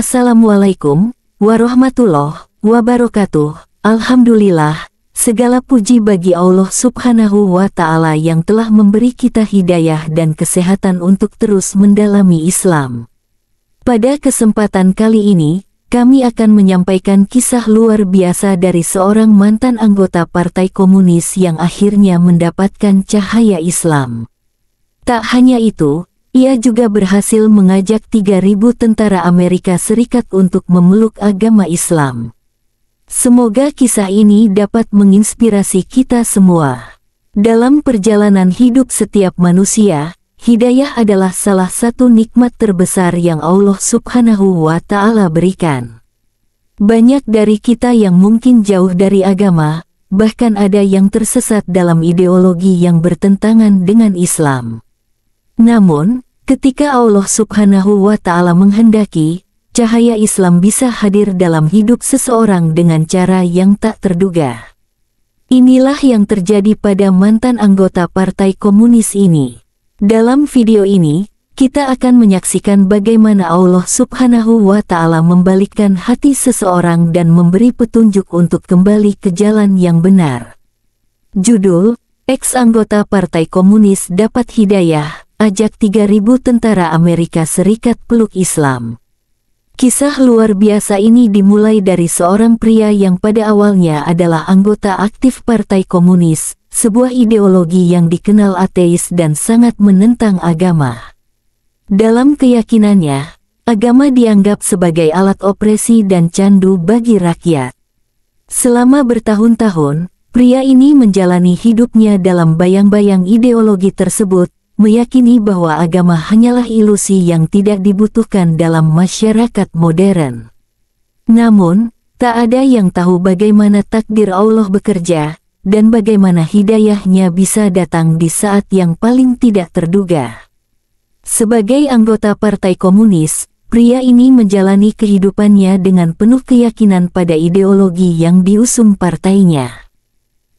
Assalamualaikum warahmatullahi wabarakatuh. Alhamdulillah, segala puji bagi Allah Subhanahu wa Ta'ala yang telah memberi kita hidayah dan kesehatan untuk terus mendalami Islam. Pada kesempatan kali ini, kami akan menyampaikan kisah luar biasa dari seorang mantan anggota Partai Komunis yang akhirnya mendapatkan cahaya Islam. Tak hanya itu, ia juga berhasil mengajak 3.000 tentara Amerika Serikat untuk memeluk agama Islam. Semoga kisah ini dapat menginspirasi kita semua. Dalam perjalanan hidup setiap manusia, hidayah adalah salah satu nikmat terbesar yang Allah Subhanahu wa Ta'ala berikan. Banyak dari kita yang mungkin jauh dari agama, bahkan ada yang tersesat dalam ideologi yang bertentangan dengan Islam. Namun, ketika Allah Subhanahu wa Ta'ala menghendaki, cahaya Islam bisa hadir dalam hidup seseorang dengan cara yang tak terduga. Inilah yang terjadi pada mantan anggota Partai Komunis ini. Dalam video ini, kita akan menyaksikan bagaimana Allah Subhanahu wa Ta'ala membalikkan hati seseorang dan memberi petunjuk untuk kembali ke jalan yang benar. Judul: Ex anggota Partai Komunis dapat hidayah, ajak 3.000 tentara Amerika Serikat peluk Islam. Kisah luar biasa ini dimulai dari seorang pria yang pada awalnya adalah anggota aktif Partai Komunis, sebuah ideologi yang dikenal ateis dan sangat menentang agama. Dalam keyakinannya, agama dianggap sebagai alat opresi dan candu bagi rakyat. Selama bertahun-tahun, pria ini menjalani hidupnya dalam bayang-bayang ideologi tersebut, meyakini bahwa agama hanyalah ilusi yang tidak dibutuhkan dalam masyarakat modern. Namun, tak ada yang tahu bagaimana takdir Allah bekerja, dan bagaimana hidayahnya bisa datang di saat yang paling tidak terduga. Sebagai anggota Partai Komunis, pria ini menjalani kehidupannya dengan penuh keyakinan pada ideologi yang diusung partainya.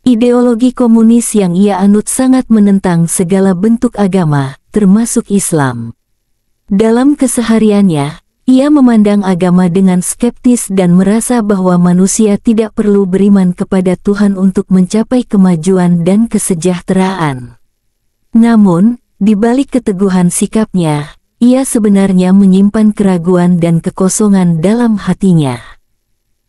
Ideologi komunis yang ia anut sangat menentang segala bentuk agama, termasuk Islam. Dalam kesehariannya, ia memandang agama dengan skeptis dan merasa bahwa manusia tidak perlu beriman kepada Tuhan untuk mencapai kemajuan dan kesejahteraan. Namun, di balik keteguhan sikapnya, ia sebenarnya menyimpan keraguan dan kekosongan dalam hatinya.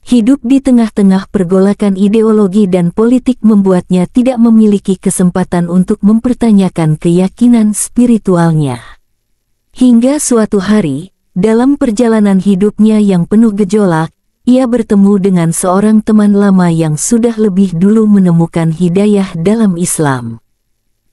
Hidup di tengah-tengah pergolakan ideologi dan politik membuatnya tidak memiliki kesempatan untuk mempertanyakan keyakinan spiritualnya. Hingga suatu hari, dalam perjalanan hidupnya yang penuh gejolak, ia bertemu dengan seorang teman lama yang sudah lebih dulu menemukan hidayah dalam Islam.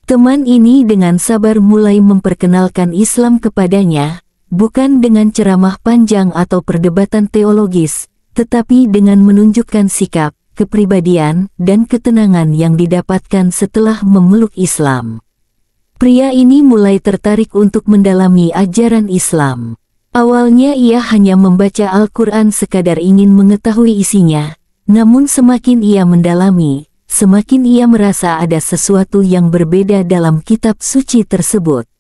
Teman ini dengan sabar mulai memperkenalkan Islam kepadanya, bukan dengan ceramah panjang atau perdebatan teologis, tetapi dengan menunjukkan sikap, kepribadian, dan ketenangan yang didapatkan setelah memeluk Islam. Pria ini mulai tertarik untuk mendalami ajaran Islam. Awalnya ia hanya membaca Al-Quran sekadar ingin mengetahui isinya, namun semakin ia mendalami, semakin ia merasa ada sesuatu yang berbeda dalam kitab suci tersebut.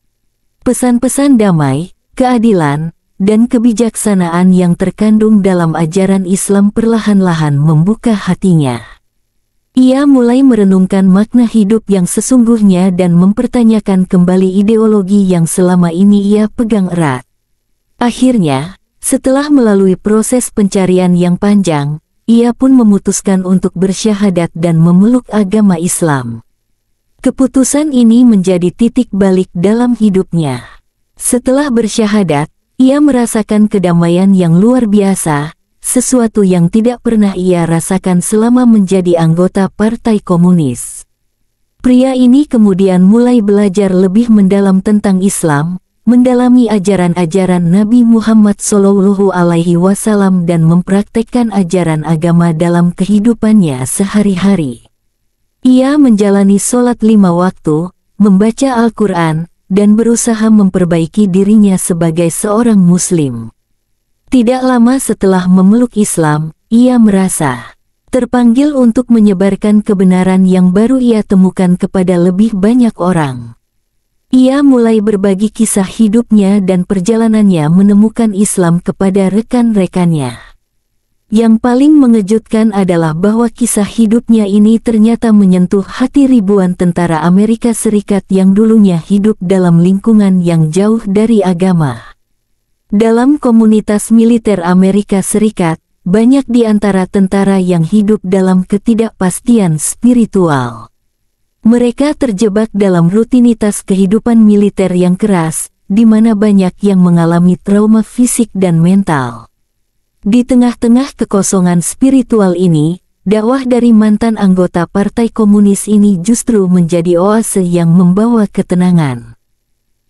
Pesan-pesan damai, keadilan, dan kebijaksanaan yang terkandung dalam ajaran Islam perlahan-lahan membuka hatinya. Ia mulai merenungkan makna hidup yang sesungguhnya dan mempertanyakan kembali ideologi yang selama ini ia pegang erat. Akhirnya, setelah melalui proses pencarian yang panjang, ia pun memutuskan untuk bersyahadat dan memeluk agama Islam. Keputusan ini menjadi titik balik dalam hidupnya. Setelah bersyahadat, ia merasakan kedamaian yang luar biasa, sesuatu yang tidak pernah ia rasakan selama menjadi anggota Partai Komunis. Pria ini kemudian mulai belajar lebih mendalam tentang Islam, mendalami ajaran-ajaran Nabi Muhammad Shallallahu Alaihi Wasallam dan mempraktekkan ajaran agama dalam kehidupannya sehari-hari. Ia menjalani sholat lima waktu, membaca Al-Quran, dan berusaha memperbaiki dirinya sebagai seorang muslim. Tidak lama setelah memeluk Islam, ia merasa terpanggil untuk menyebarkan kebenaran yang baru ia temukan kepada lebih banyak orang. Ia mulai berbagi kisah hidupnya dan perjalanannya menemukan Islam kepada rekan-rekannya. Yang paling mengejutkan adalah bahwa kisah hidupnya ini ternyata menyentuh hati ribuan tentara Amerika Serikat yang dulunya hidup dalam lingkungan yang jauh dari agama. Dalam komunitas militer Amerika Serikat, banyak di antara tentara yang hidup dalam ketidakpastian spiritual. Mereka terjebak dalam rutinitas kehidupan militer yang keras, di mana banyak yang mengalami trauma fisik dan mental. Di tengah-tengah kekosongan spiritual ini, dakwah dari mantan anggota Partai Komunis ini justru menjadi oase yang membawa ketenangan.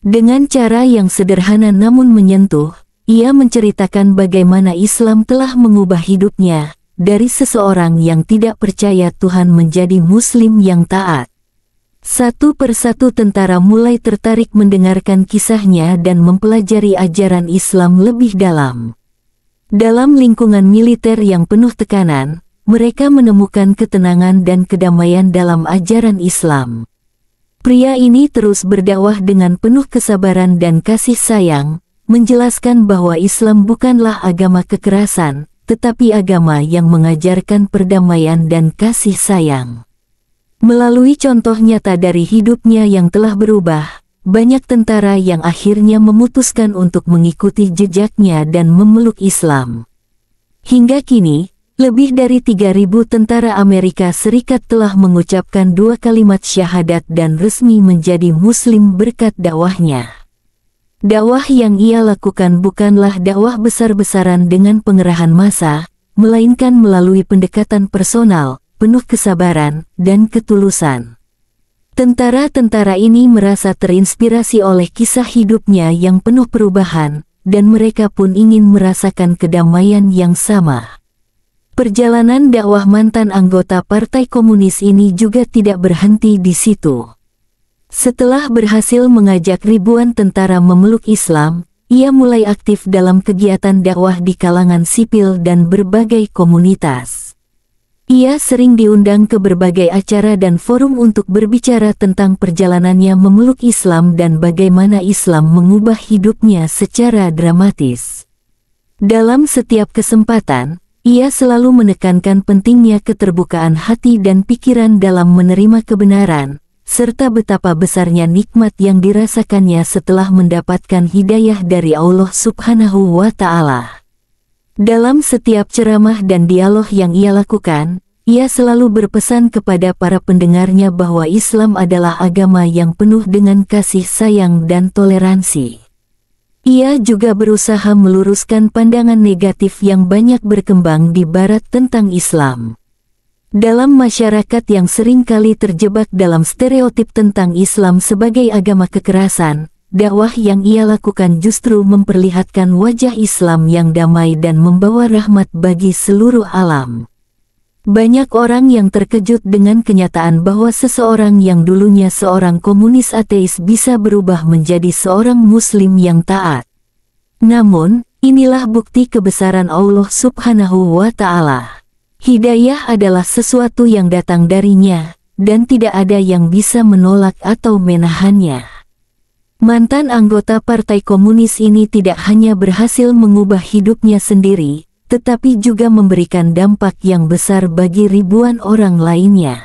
Dengan cara yang sederhana namun menyentuh, ia menceritakan bagaimana Islam telah mengubah hidupnya dari seseorang yang tidak percaya Tuhan menjadi Muslim yang taat. Satu persatu tentara mulai tertarik mendengarkan kisahnya dan mempelajari ajaran Islam lebih dalam. Dalam lingkungan militer yang penuh tekanan, mereka menemukan ketenangan dan kedamaian dalam ajaran Islam. Pria ini terus berdakwah dengan penuh kesabaran dan kasih sayang, menjelaskan bahwa Islam bukanlah agama kekerasan, tetapi agama yang mengajarkan perdamaian dan kasih sayang. Melalui contoh nyata dari hidupnya yang telah berubah, banyak tentara yang akhirnya memutuskan untuk mengikuti jejaknya dan memeluk Islam. Hingga kini, lebih dari 3.000 tentara Amerika Serikat telah mengucapkan dua kalimat syahadat dan resmi menjadi Muslim berkat dakwahnya. Dakwah yang ia lakukan bukanlah dakwah besar-besaran dengan pengerahan massa, melainkan melalui pendekatan personal, penuh kesabaran, dan ketulusan. Tentara-tentara ini merasa terinspirasi oleh kisah hidupnya yang penuh perubahan, dan mereka pun ingin merasakan kedamaian yang sama. Perjalanan dakwah mantan anggota Partai Komunis ini juga tidak berhenti di situ. Setelah berhasil mengajak ribuan tentara memeluk Islam, ia mulai aktif dalam kegiatan dakwah di kalangan sipil dan berbagai komunitas. Ia sering diundang ke berbagai acara dan forum untuk berbicara tentang perjalanannya memeluk Islam dan bagaimana Islam mengubah hidupnya secara dramatis. Dalam setiap kesempatan, ia selalu menekankan pentingnya keterbukaan hati dan pikiran dalam menerima kebenaran, serta betapa besarnya nikmat yang dirasakannya setelah mendapatkan hidayah dari Allah Subhanahu wa Ta'ala. Dalam setiap ceramah dan dialog yang ia lakukan, ia selalu berpesan kepada para pendengarnya bahwa Islam adalah agama yang penuh dengan kasih sayang dan toleransi. Ia juga berusaha meluruskan pandangan negatif yang banyak berkembang di Barat tentang Islam. Dalam masyarakat yang seringkali terjebak dalam stereotip tentang Islam sebagai agama kekerasan, dakwah yang ia lakukan justru memperlihatkan wajah Islam yang damai dan membawa rahmat bagi seluruh alam. Banyak orang yang terkejut dengan kenyataan bahwa seseorang yang dulunya seorang komunis ateis bisa berubah menjadi seorang muslim yang taat. Namun, inilah bukti kebesaran Allah subhanahu wa ta'ala. Hidayah adalah sesuatu yang datang darinya, dan tidak ada yang bisa menolak atau menahannya. Mantan anggota Partai Komunis ini tidak hanya berhasil mengubah hidupnya sendiri, tetapi juga memberikan dampak yang besar bagi ribuan orang lainnya.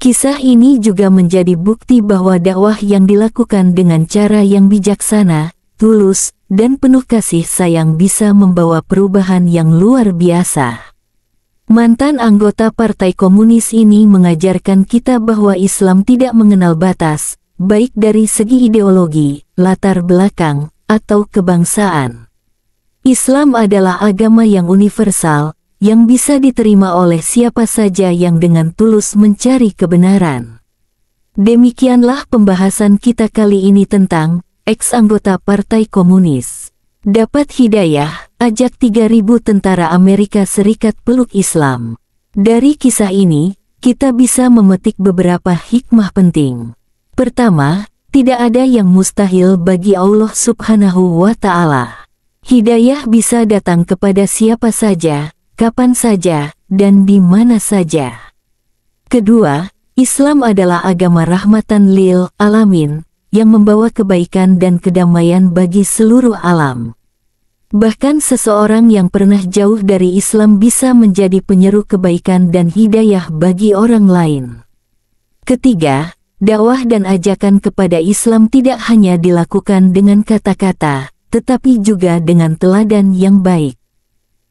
Kisah ini juga menjadi bukti bahwa dakwah yang dilakukan dengan cara yang bijaksana, tulus, dan penuh kasih sayang bisa membawa perubahan yang luar biasa. Mantan anggota Partai Komunis ini mengajarkan kita bahwa Islam tidak mengenal batas, baik dari segi ideologi, latar belakang, atau kebangsaan. Islam adalah agama yang universal, yang bisa diterima oleh siapa saja yang dengan tulus mencari kebenaran. Demikianlah pembahasan kita kali ini tentang ex anggota Partai Komunis. Dapat hidayah, ajak 3000 tentara Amerika Serikat peluk Islam. Dari kisah ini, kita bisa memetik beberapa hikmah penting. Pertama, tidak ada yang mustahil bagi Allah subhanahu wa ta'ala. Hidayah bisa datang kepada siapa saja, kapan saja, dan di mana saja. Kedua, Islam adalah agama rahmatan lil alamin, yang membawa kebaikan dan kedamaian bagi seluruh alam. Bahkan seseorang yang pernah jauh dari Islam bisa menjadi penyeru kebaikan dan hidayah bagi orang lain. Ketiga, dakwah dan ajakan kepada Islam tidak hanya dilakukan dengan kata-kata, tetapi juga dengan teladan yang baik.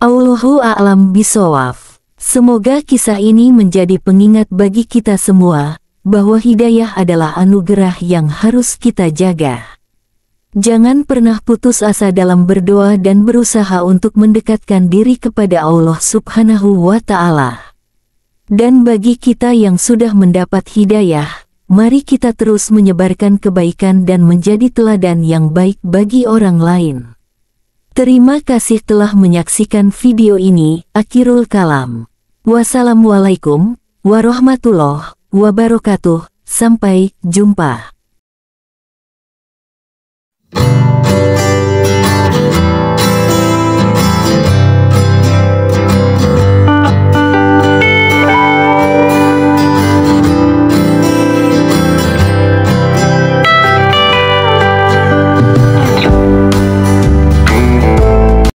Allahu a'lam bisawaf. Semoga kisah ini menjadi pengingat bagi kita semua bahwa hidayah adalah anugerah yang harus kita jaga. Jangan pernah putus asa dalam berdoa dan berusaha untuk mendekatkan diri kepada Allah Subhanahu wa taala. Dan bagi kita yang sudah mendapat hidayah, Mari kita terus menyebarkan kebaikan dan menjadi teladan yang baik bagi orang lain. Terima kasih telah menyaksikan video ini, Akhirul Kalam. Wassalamualaikum warahmatullahi wabarakatuh, sampai jumpa.